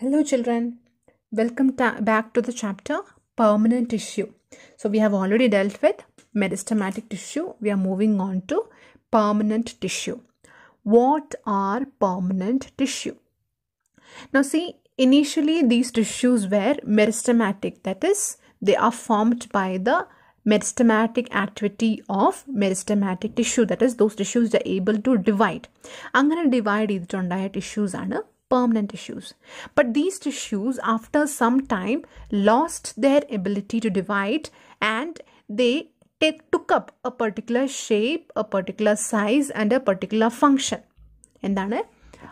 Hello children, welcome back to the chapter permanent tissue. So we have already dealt with meristematic tissue. We are moving on to permanent tissue. What are permanent tissue? Now see, initially these tissues were meristematic. That is, they are formed by the meristematic activity of meristematic tissue. That is, those tissues are able to divide. I am going to അങ്ങനെ divide tissues, Anna permanent tissues. But these tissues, after some time, lost their ability to divide and they took up a particular shape, a particular size, and a particular function. And then,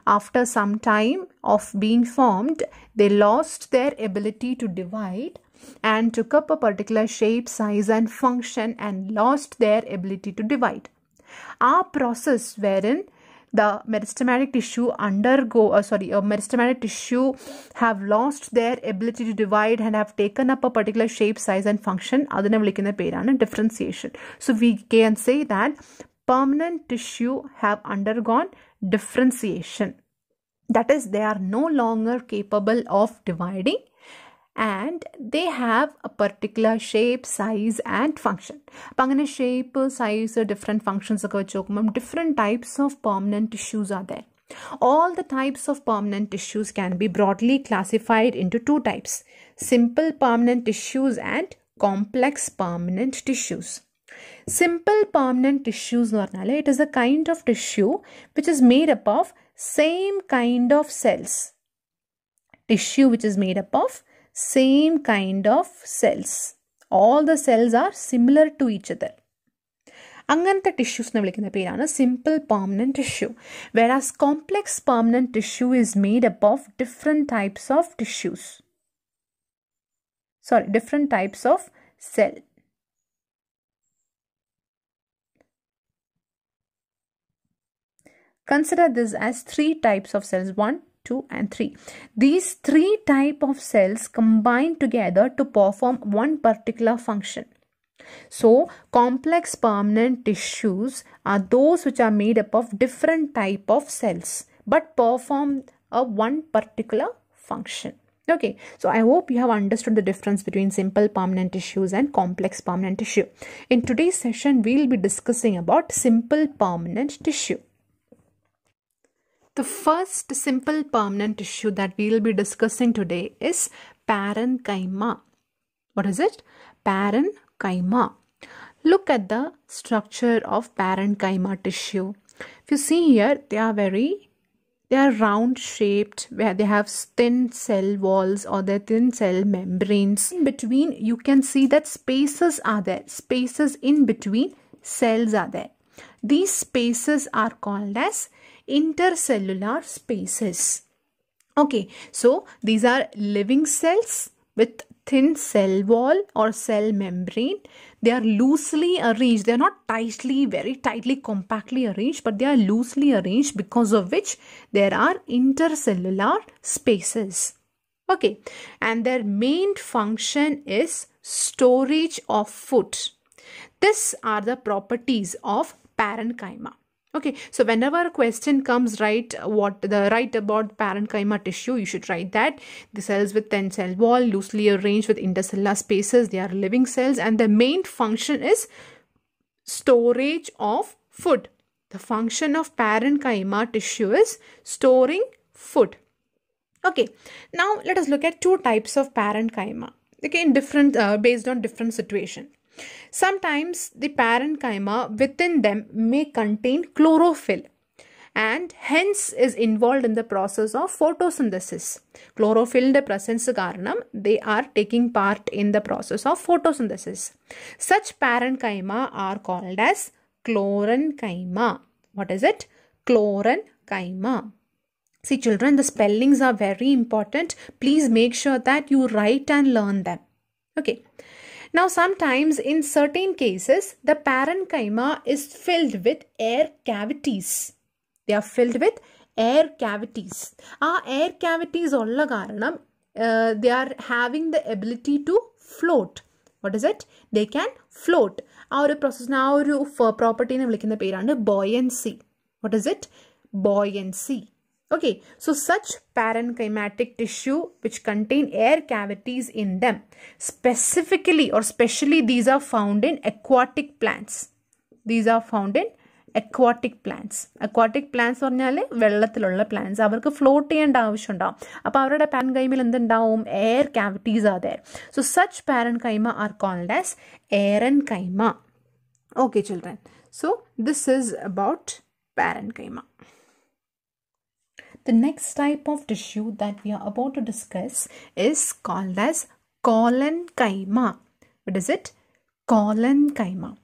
after some time of being formed, they lost their ability to divide and took up a particular shape, size, and function and lost their ability to divide. Our process wherein the meristematic tissue undergo uh, sorry uh, meristematic tissue have lost their ability to divide and have taken up a particular shape size and function other differentiation so we can say that permanent tissue have undergone differentiation that is they are no longer capable of dividing and they have a particular shape, size, and function. Pangana shape, size, or different functions, different types of permanent tissues are there. All the types of permanent tissues can be broadly classified into two types simple permanent tissues and complex permanent tissues. Simple permanent tissues, it is a kind of tissue which is made up of same kind of cells. Tissue which is made up of same kind of cells. All the cells are similar to each other. അങ്ങനത്തെ ടിഷ്യൂസിനെ വിളിക്കുന്ന പേരാണ് simple permanent tissue whereas complex permanent tissue is made up of different types of tissues sorry different types of cell Consider this as three types of cells. One, 2 and 3. These three type of cells combine together to perform one particular function. So, complex permanent tissues are those which are made up of different type of cells but perform a one particular function. Okay, so I hope you have understood the difference between simple permanent tissues and complex permanent tissue. In today's session, we will be discussing about simple permanent tissue. The first simple permanent tissue that we will be discussing today is parenchyma. What is it? Parenchyma. Look at the structure of parenchyma tissue. If you see here, they are very they are round shaped where they have thin cell walls or their thin cell membranes in between you can see that spaces are there spaces in between cells are there these spaces are called as intercellular spaces. Okay, so these are living cells with thin cell wall or cell membrane. They are loosely arranged. They are not tightly, very tightly, compactly arranged, but they are loosely arranged because of which there are intercellular spaces. Okay, and their main function is storage of food. These are the properties of parenchyma okay so whenever a question comes right what the right about parenchyma tissue you should write that the cells with thin cell wall loosely arranged with intercellular spaces they are living cells and the main function is storage of food the function of parenchyma tissue is storing food okay now let us look at two types of parenchyma okay in different uh, based on different situation Sometimes the parenchyma within them may contain chlorophyll and hence is involved in the process of photosynthesis. Chlorophyll presence karanam they are taking part in the process of photosynthesis. Such parenchyma are called as chlorenchyma. What is it? Chlorenchyma. See children, the spellings are very important. Please make sure that you write and learn them. Okay. Now, sometimes in certain cases, the parenchyma is filled with air cavities. They are filled with air cavities. Our air cavities ulla uh, they are having the ability to float. What is it they can process ആ ഒരു പ്രോസസ്സിന് property ഒരു പ്രോപ്പർട്ടീനെ വിളിക്കുന്ന പേരാണ് Buoyancy. What is it? Buoyancy. Okay, so such parenchymatic tissue which contain air cavities in them, specifically or specially these are found in aquatic plants. These are found in aquatic plants. Aquatic plants or nyale, vellathilolla plants. Avarku floaty and avishunda. Apavarada parenchyma lindandaum, air cavities are there. So such parenchyma are called as air aeronchyma. Okay, children. So this is about parenchyma. The next type of tissue that we are about to discuss is called as collenchyma. What is it? Collenchyma.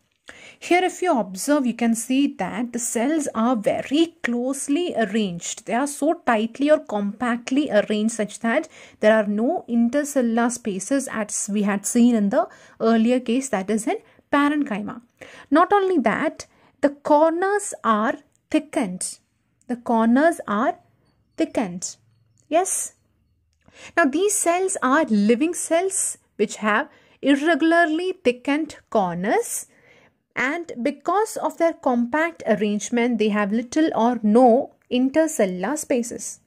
Here if you observe you can see that the cells are very closely arranged. They are so tightly or compactly arranged such that there are no intercellular spaces as we had seen in the earlier case that is in parenchyma. Not only that the corners are thickened. The corners are thickens. Yes. Now these cells are living cells which have irregularly thickened corners and because of their compact arrangement they have little or no intercellular spaces.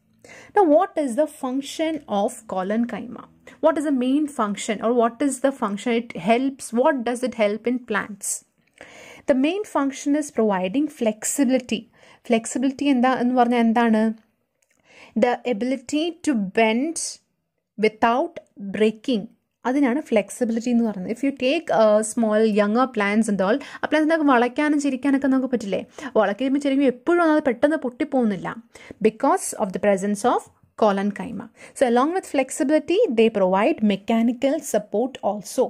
Now what is the function of coloncyma? What is the main function or what is the function it helps? What does it help in plants? The main function is providing flexibility. Flexibility in the പറഞ്ഞാൽ the ability to bend without breaking അതിനാണ് flexibility എന്ന് പറയുന്നത് if you take small younger plants ഉണ്ട് all ആ plants നമുക്ക് വളയ്ക്കാനും ചിരിക്കാനൊക്കെ നമുക്ക് പറ്റില്ലേ വളയ്ക്കുമ്പോൾ ചിരിക്കുമ്പോൾ എപ്പോഴും അത് പെട്ടെന്ന് പൊട്ടിപ്പോകുന്നില്ല because of the presence of collenchyma so along with flexibility they provide mechanical support also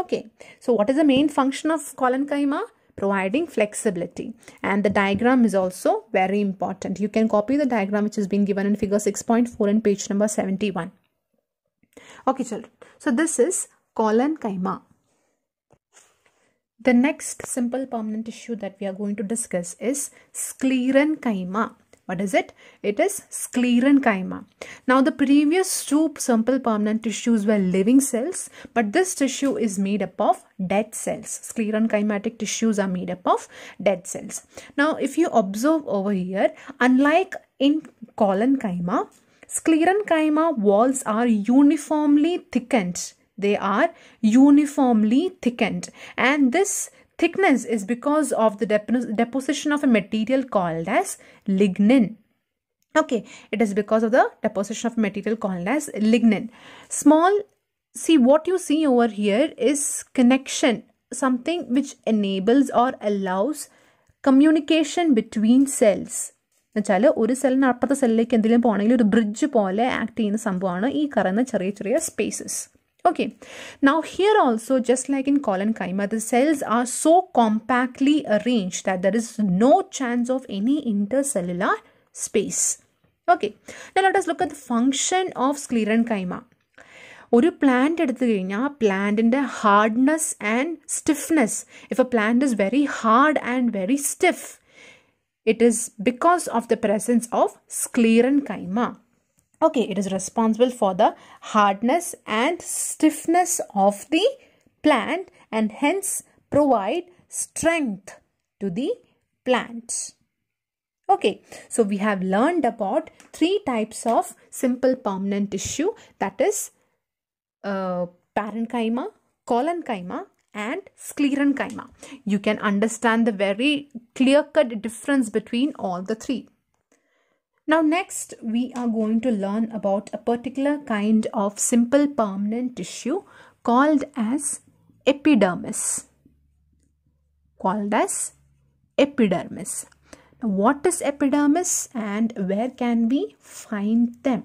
Okay, so what is the main function of colon chyma? providing flexibility and the diagram is also very important you can copy the diagram which has been given in figure 6.4 in page number 71 okay children so this is colon kima. the next simple permanent tissue that we are going to discuss is sclerenchyma what is it? It is sclerenchyma. Now the previous two simple permanent tissues were living cells but this tissue is made up of dead cells. Sclerenchymatic tissues are made up of dead cells. Now if you observe over here unlike in coloncyma sclerenchyma walls are uniformly thickened they are uniformly thickened and this thickness is because of the deposition of a material called as lignin. Okay, it is because of the deposition of material called as lignin. Small, see what you see over here is connection, something which enables or allows communication between cells. എന്നുവെച്ചാൽ ഒരു സെല്ലിൽ നിന്ന് അപ്പുറത്തെ സെല്ലിലേക്ക് എന്തെങ്കിലും പോകണമെങ്കിൽ ഒരു bridge പോലെ act ചെയ്യുന്ന സംഭവമാണ് ഈ പറയുന്ന ചെറിയ Okay, now here also just like in colonchyma, the cells are so compactly arranged that there is no chance of any intercellular space. Okay, now let us look at the function of sclerenchyma. ഒരു plant എടുത്തു കഴിഞ്ഞാൽ പ്ലാന്റിൻ്റെ hardness and stiffness if a plant is very hard and very stiff it stiff, because of the presence of sclerenchyma Okay, it is responsible for the hardness and stiffness of the plant and hence provide strength to the plants. Okay, so we have learned about three types of simple permanent tissue that is uh, parenchyma, colonchyma and sclerenchyma. You can understand the very clear-cut difference between all the three. Now next we are going to learn about a particular kind of simple permanent tissue called as epidermis. Called as epidermis. Now what is epidermis and where can we find them?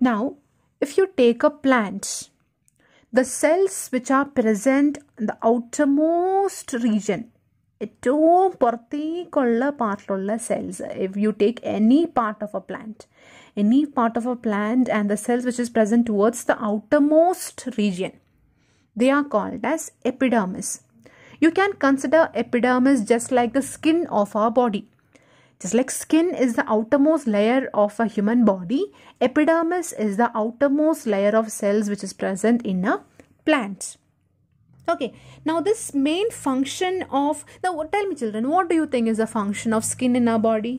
Now if you take a plant, the cells which are present in the outermost region ഏറ്റവും പുറത്തേക്കുള്ള പാർട്ടിലുള്ള cells if you take any part of a plant any part of a plant and the cells which is present towards the outermost region they are called as epidermis you can consider epidermis just like the skin of our body Just like skin is the outermost layer of a human body, epidermis is the outermost layer of cells which is present in a plant okay now this main function of now tell me children what do you think is the function of skin in our body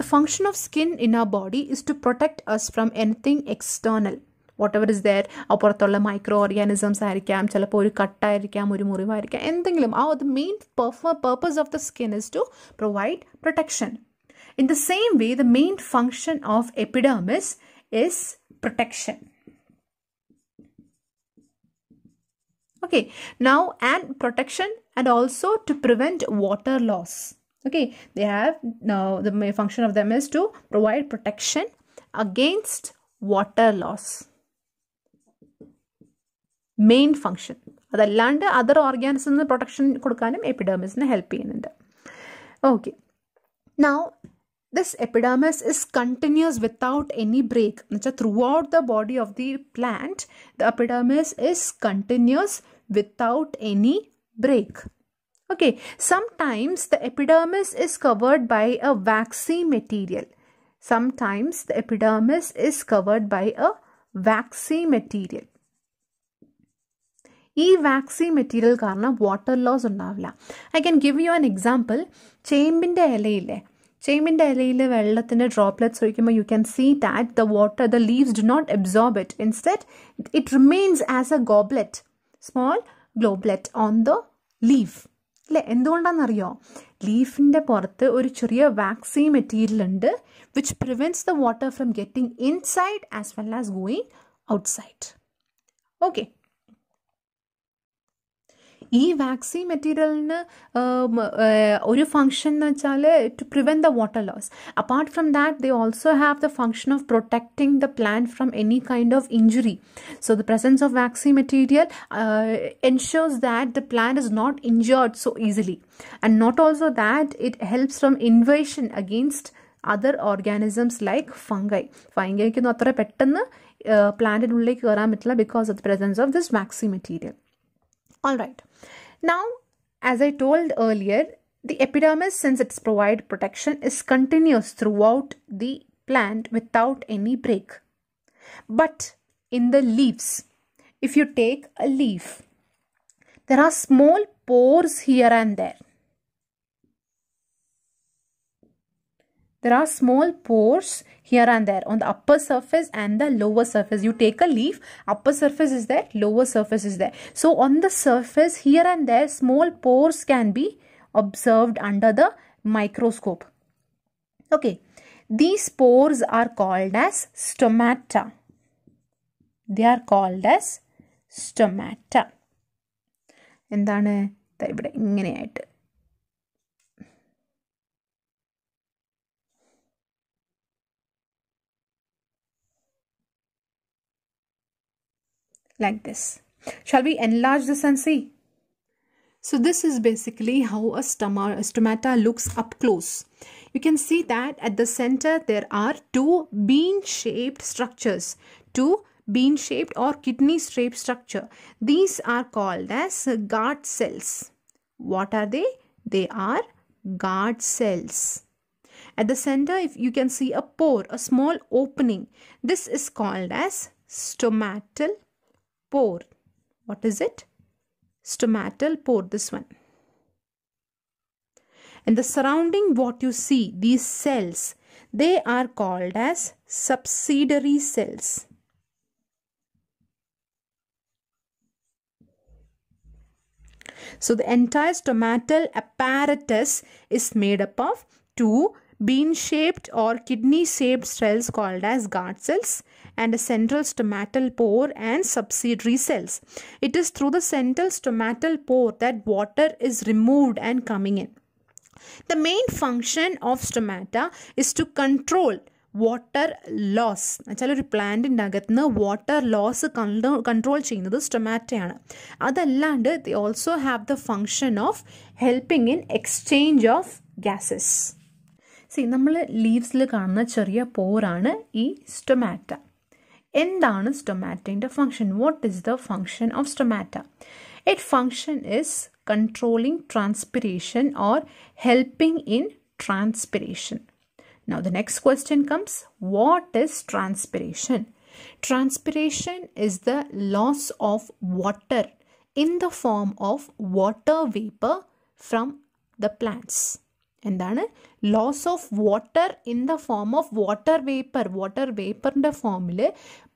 the function of skin in our body is to protect us from anything external whatever is there ആ പുറത്തുള്ള micro organisms ആയിരിക്കാം ചിലപ്പോൾ ഒരു കട്ടായിരിക്കാം ഒരു മുറിവായിരിക്കാം എന്തെങ്കിലും ആ the main purpose of the skin is to provide protection in the same way the main function of epidermis is protection okay now and protection and also to prevent water loss okay they have now the main function of them is to provide protection against water loss main function അതല്ലാണ്ട് other ഓർഗാൻസിൽ protection protection കൊടുക്കാനും എപ്പിഡേമിസിന് help ചെയ്യുന്നുണ്ട് okay now this epidermis is continuous without any break throughout the body of the plant the epidermis is continuous without any break okay sometimes the epidermis is covered by a waxy material sometimes the epidermis is covered by a waxy material E waxy material karna water loss. ഉണ്ടാവില്ല I can give you an example ചേമ്പിൻ്റെ ഇലയില്ലേ ചേമ്പിൻ്റെ ഇലയിൽ വെള്ളത്തിൻ്റെ droplets ഒഴിക്കുമ്പോൾ you can see that the water the leaves do not absorb it instead it remains as a goblet small globule on the leaf അല്ലേ എന്തുകൊണ്ടാണെന്നറിയോ ലീഫിൻ്റെ പുറത്ത് ഒരു ചെറിയ വാക്സി മെറ്റീരിയൽ ഉണ്ട് which prevents the water from getting inside as well as going outside okay ഈ waxen മെറ്റീരിയലിന് ഒരു ഫങ്ഷൻ എന്ന് വെച്ചാൽ to prevent the water loss apart from that they also have the function of protecting the plant from any kind of injury so the presence of waxen material ensures that the plant is not injured so easily and not also that it helps from invasion against other organisms like fungi ഫൈങ്കയ്ക്കൊന്നും അത്ര പെട്ടെന്ന് പ്ലാന്റിനുള്ളിലേക്ക് കയറാൻ പറ്റില്ല because of the presence of this waxen material all right. Now, as I told earlier, the epidermis, since it's provide protection, is continuous throughout the plant without any break. But in the leaves, if you take a leaf, there are small pores here and there. There are small pores here and there on the upper surface and the lower surface. You take a leaf, upper surface is there, lower surface is there. So on the surface here and there small pores can be observed under the microscope. Okay, these pores are called as stomata. They are called as stomata. എന്താണ് ഇവിടെ ഇങ്ങനെയായിട്ട് like this. Shall we enlarge this and see? So this is basically how a, stomata looks up close. You can see that at the center there are two bean-shaped structures, two bean-shaped or kidney-shaped structure. These are called as guard cells. What are they? They are guard cells. At the center, if you can see a pore, a small opening. This is called as stomatal pore. What is it? Stomatal pore, this one. And the surrounding what you see, these cells, they are called as subsidiary cells. So the entire stomatal apparatus is made up of two bean shaped or kidney shaped cells called as guard cells and a central stomatal pore and subsidiary cells. It is through the central stomatal pore that water is removed and coming in. The main function of stomata is to control water loss എന്നുവെച്ചാൽ ഒരു പ്ലാന്റിൻ്റെ loss water loss control ചെയ്യുന്നത് സ്റ്റൊമാറ്റയാണ് അതല്ലാണ്ട് they also have the function of helping in exchange of gases see നമ്മൾ ലീവ്സിൽ കാണുന്ന ചെറിയ പോറാണ് ഈ സ്റ്റൊമാറ്റ എന്താണ് സ്റ്റൊമാറ്റയുടെ function what is the function of stomata it function is controlling transpiration or helping in transpiration Now the next question comes what is transpiration? Transpiration is the loss of water in the form of water vapor from the plants. എന്താണ് loss of water in the form of water vapour water വേപ്പറിൻ്റെ ഫോമിൽ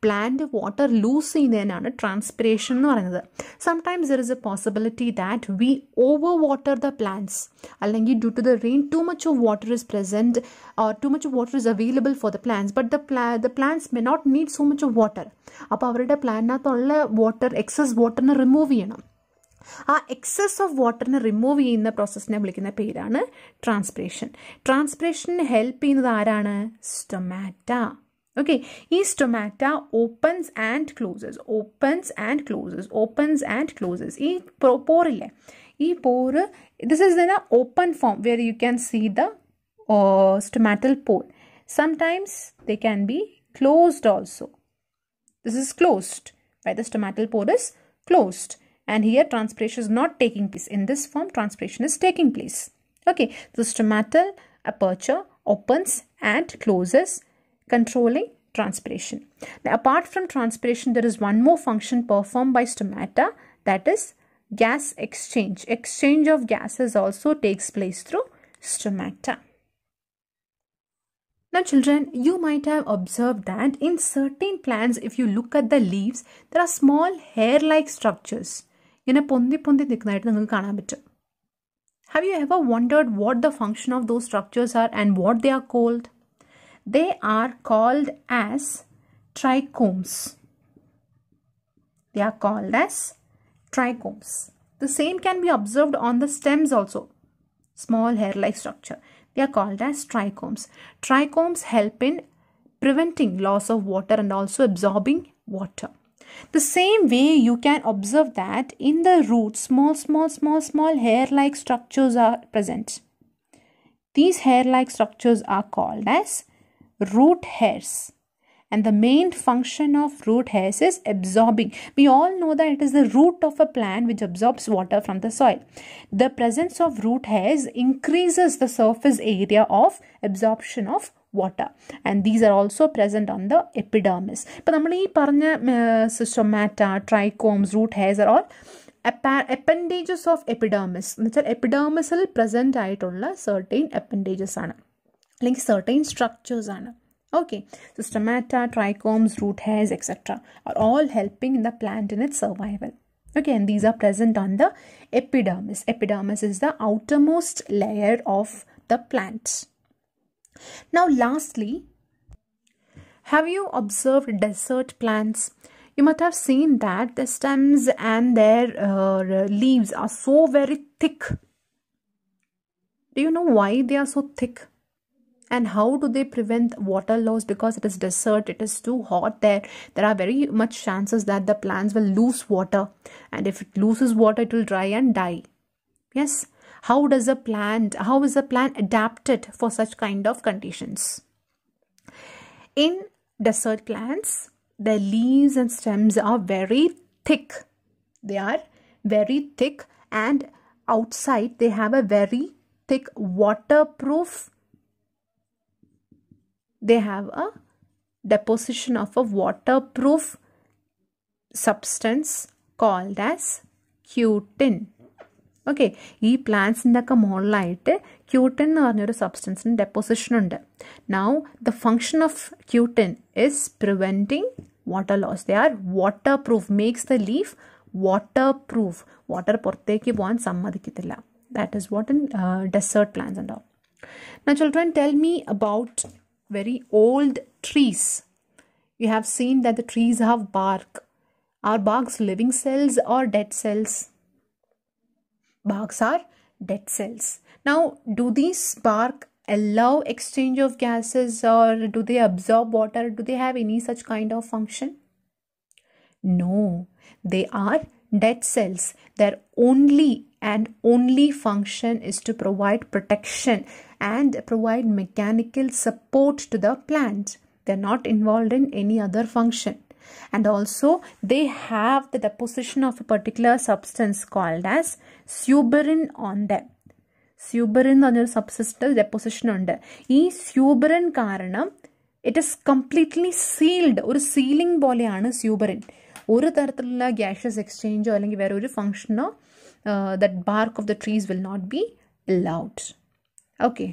plant water lose ചെയ്യുന്നതിനാണ് transpiration എന്ന് പറയുന്നത് sometimes there is a possibility that we over water the plants അല്ലെങ്കിൽ due to the rain too much of water is present or too much water is available for the plants but the പ്ലാ the plants may not need so much of water അപ്പോൾ അവരുടെ പ്ലാന്റിനകത്തുള്ള water excess വാട്ടറിനെ remove ചെയ്യണം ആ excess of വാട്ടറിനെ remove ചെയ്യുന്ന പ്രോസസ്സിനെ വിളിക്കുന്ന പേരാണ് ട്രാൻസ്പിറേഷൻ ട്രാൻസ്പിറേഷന് ഹെൽപ്പ് ചെയ്യുന്നത് ആരാണ് സ്റ്റൊമാറ്റ ഓക്കെ ഈ stomata opens and closes opens and closes opens and closes ഈ പോറില്ലേ ഈ pore this is in a open form where you can see the stomatal pore sometimes they can be closed also this is closed by the stomatal pore is closed and here transpiration is not taking place. In this form, transpiration is taking place. Okay, so stomatal aperture opens and closes, controlling transpiration. Now, apart from transpiration, there is one more function performed by stomata that is gas exchange. Exchange of gases also takes place through stomata. Now children, you might have observed that in certain plants, if you look at the leaves, there are small hair-like structures. ഇങ്ങനെ പൊന്തി പൊന്തി നിൽക്കുന്നതായിട്ട് നിങ്ങൾക്ക് കാണാൻ പറ്റും have you ever wondered what the function of those structures are and what they are called they are called as trichomes they are called as trichomes. The same can be observed on the stems also. Small hair-like structure. They are called as trichomes. Trichomes help in preventing loss of water and also absorbing water. The same way you can observe that in the root small small small small hair like structures are present. These hair like structures are called as root hairs and the main function of root hairs is absorbing. We all know that it is the root of a plant which absorbs water from the soil. The presence of root hairs increases the surface area of absorption of water and these are also present on the epidermis But നമ്മൾ ഈ പറഞ്ഞ stomata trichomes root hairs are all appendages of epidermis എന്ന് present എപ്പിഡേർമിസിൽ present ആയിട്ടുള്ള certain appendages ആണ് അല്ലെങ്കിൽ certain structures ആണ് okay stomata trichomes root hairs etcetera are all helping in the plant in okay and these are present on the epidermis epidermis is the outermost layer of the plants now lastly, have you observed desert plants? You must have seen that the stems and their uh, leaves are so very thick. Do you know why they are so thick? and how do they prevent water loss because it is desert it is too hot there there are very much chances that the plants will lose water and if it loses water it will dry and die yes how does a plant how is a plant adapted for such kind of conditions in desert plants their leaves and stems are very thick they are very thick and outside they have a very thick waterproof they have a deposition of a waterproof substance called as cutin Okay, these plants in the light, cutin or substance in deposition under. Now, the function of cutin is preventing water loss. They are waterproof, makes the leaf waterproof. Water porte ki bon sammadikitilla. That is what in uh, desert plants and all. Now, children, tell me about very old trees. You have seen that the trees have bark. Are barks living cells or dead cells? barks are dead cells. Now, do these bark allow exchange of gases or do they absorb water? Do they have any such kind of function? No, they are dead cells. Their only and only function is to provide protection and provide mechanical support to the plant. They are not involved in any other function. and also they have the deposition of a particular substance called as suberin on them suberin എന്ന് പറഞ്ഞൊരു സബ്സിസ്റ്റർ deposition ഉണ്ട് ഈ suberin കാരണം it is completely sealed ഒരു sealing പോലെയാണ് suberin ഒരു തരത്തിലുള്ള ഗ്യാഷ്യസ് എക്സ്ചേഞ്ചോ അല്ലെങ്കിൽ വേറെ ഒരു ഫങ്ഷനോ that bark of the trees will not be allowed okay